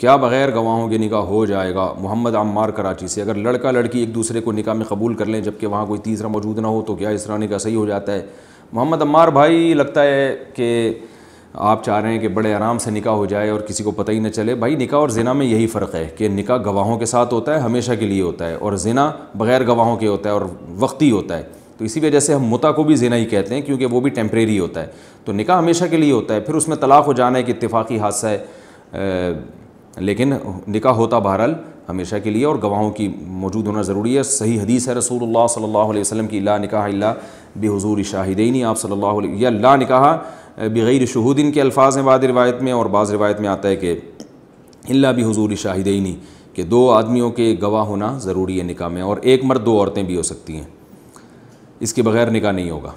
क्या बगैर गवाहों के निकाह हो जाएगा मोहम्मद अम्मार कराची से अगर लड़का लड़की एक दूसरे को निकाह में कबूल कर लें जबकि वहाँ कोई तीसरा मौजूद ना हो तो क्या इस तरह निकाह सही हो जाता है मोहम्मद अम्मार भाई लगता है कि आप चाह रहे हैं कि बड़े आराम से निकाह हो जाए और किसी को पता ही ना चले भाई निकाह और ज़िना में यही फ़र्क है कि निकाह गवाहों के साथ होता है हमेशा के लिए होता है और ज़िना बग़ैर गवाहों के होता है और वक्ती होता है तो इसी वजह से हम मुता को भी ज़िना ही कहते हैं क्योंकि वो भी टेम्प्रेरी होता है तो निकाह हमेशा के लिए होता है फिर उसमें तलाक़ हो जाना एक इतफाक़ी हादसा है लेकिन निका होता बहरहाल हमेशा के लिए और गवाहों की मौजूद होना ज़रूरी है सही हदीस है रसूल सल्लल्लाहु वसम की ला निकाह अल्ला बेहजूर शाहिदैन आप सल्ला या ला निका बग़ैर शहूदिन के अल्फाज हैं बाद रवायत में और बाज़ रवायत में आता है कि अल्ला बेहजूर शाहिदैनी कि दो आदमियों के गवाह होना ज़रूरी है निका में और एक मर्द दो औरतें भी हो सकती हैं इसके बगैर निका नहीं होगा